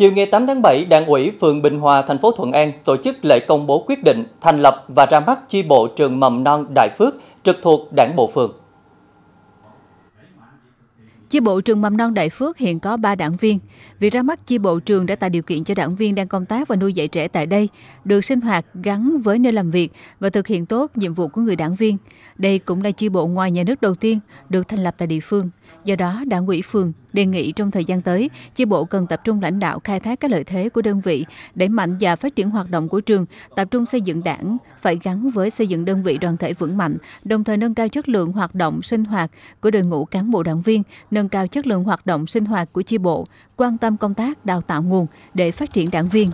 Chiều ngày 8 tháng 7, Đảng ủy phường Bình Hòa, thành phố Thuận An tổ chức lễ công bố quyết định thành lập và ra mắt chi bộ trường mầm non Đại Phước trực thuộc Đảng bộ phường. Chi bộ trường mầm non Đại Phước hiện có 3 đảng viên. Việc ra mắt chi bộ trường đã tạo điều kiện cho đảng viên đang công tác và nuôi dạy trẻ tại đây được sinh hoạt gắn với nơi làm việc và thực hiện tốt nhiệm vụ của người đảng viên. Đây cũng là chi bộ ngoài nhà nước đầu tiên được thành lập tại địa phương. Do đó, Đảng ủy phường đề nghị trong thời gian tới, chi bộ cần tập trung lãnh đạo khai thác các lợi thế của đơn vị, để mạnh và phát triển hoạt động của trường, tập trung xây dựng đảng, phải gắn với xây dựng đơn vị đoàn thể vững mạnh, đồng thời nâng cao chất lượng hoạt động sinh hoạt của đội ngũ cán bộ đảng viên, nâng cao chất lượng hoạt động sinh hoạt của chi bộ, quan tâm công tác đào tạo nguồn để phát triển đảng viên.